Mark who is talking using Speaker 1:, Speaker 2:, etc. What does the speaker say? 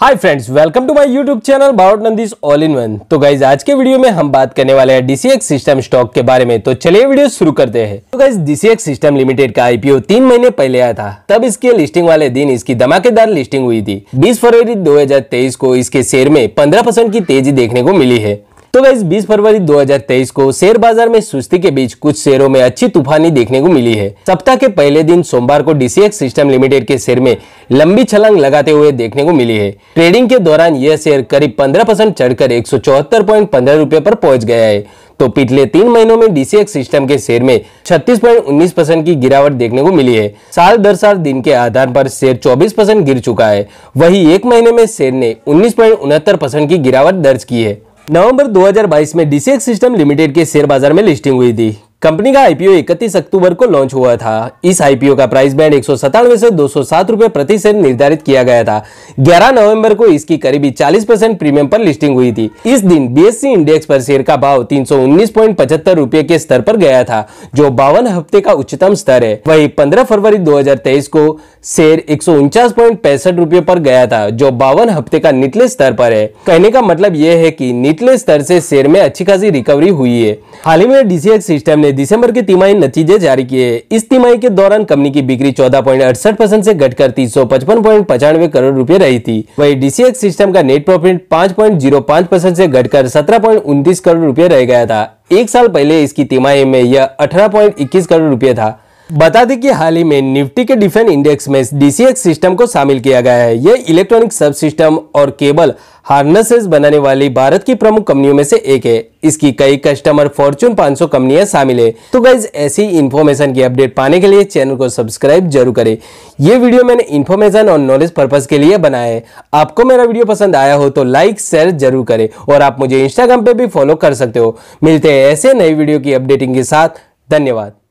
Speaker 1: hi friends welcome to my YouTube channel Bharat नंदीस all in one तो guys आज के वीडियो में हम बात करने वाले हैं डीसीएक्स सिस्टम स्टॉक के बारे में तो चलिए वीडियो शुरू करते हैं तो गाइज डीसीएक्स सिस्टम लिमिटेड का आईपीओ तीन महीने पहले आया था तब इसके लिस्टिंग वाले दिन इसकी धमाकेदार लिस्टिंग हुई थी बीस फरवरी दो को इसके शेयर में पंद्रह की तेजी देखने को मिली है तो वैसे 20 फरवरी 2023 को शेयर बाजार में सुस्ती के बीच कुछ शेयरों में अच्छी तूफानी देखने को मिली है सप्ताह के पहले दिन सोमवार को डीसीएक्स सिस्टम लिमिटेड के शेयर में लंबी छलांग लगाते हुए देखने को मिली है ट्रेडिंग के दौरान यह शेयर करीब पंद्रह परसेंट चढ़कर एक सौ पर पहुंच गया है तो पिछले तीन महीनों में डीसीएक्स सिस्टम के शेयर में छत्तीस परसेंट की गिरावट देखने को मिली है साल दर साल दिन के आधार पर शेयर 24 परसेंट गिर चुका है वही एक महीने में शेयर ने उन्नीस परसेंट की गिरावट दर्ज की है नवंबर 2022 में डीसीएक्स सिस्टम लिमिटेड के शेयर बाजार में लिस्टिंग हुई थी कंपनी का आईपीओ 31 अक्टूबर को लॉन्च हुआ था इस आईपीओ का प्राइस बैंड एक से दो सौ प्रति शेयर निर्धारित किया गया था 11 नवंबर को इसकी करीबी 40 परसेंट प्रीमियम पर लिस्टिंग हुई थी इस दिन बीएससी इंडेक्स पर शेयर का भाव तीन सौ के स्तर पर गया था जो बावन हफ्ते का उच्चतम स्तर है वही पंद्रह फरवरी दो को शेयर एक सौ पर गया था जो बावन हफ्ते का निचले स्तर पर है कहने का मतलब यह है की निचले स्तर से शेयर में अच्छी खासी रिकवरी हुई है हाल ही में डीसीएक्स सिस्टम ने दिसंबर के तिमाही नतीजे जारी किए इस तिमाही के दौरान कंपनी की बिक्री चौदह पॉइंट अड़सठ परसेंट ऐसी घटकर तीन सौ पचपन पॉइंट पचानवे करोड़ रूपए रही थी वही डीसीएक्स सिस्टम का नेट प्रॉफिट पाँच पॉइंट जीरो पाँच परसेंट ऐसी घटकर सत्रह पॉइंट उन्तीस करोड़ रूपए रह गया था एक साल पहले इसकी तिमाही में यह अठारह पॉइंट इक्कीस करोड़ रूपए था बता दें कि हाल ही में निफ्टी के डिफेंस इंडेक्स में डीसीएक्स सिस्टम को शामिल किया गया है यह इलेक्ट्रॉनिक सब सिस्टम और केबल हार्नेसेस बनाने वाली भारत की प्रमुख कंपनियों में से एक है इसकी कई कस्टमर फॉर्चून 500 कंपनियां शामिल है तो गाइज ऐसी इन्फॉर्मेशन की अपडेट पाने के लिए चैनल को सब्सक्राइब जरूर करें ये वीडियो मैंने इन्फॉर्मेशन और नॉलेज पर्पज के लिए बनाया है आपको मेरा वीडियो पसंद आया हो तो लाइक शेयर जरूर करें और आप मुझे इंस्टाग्राम पे भी फॉलो कर सकते हो मिलते हैं ऐसे नई वीडियो की अपडेटिंग के साथ धन्यवाद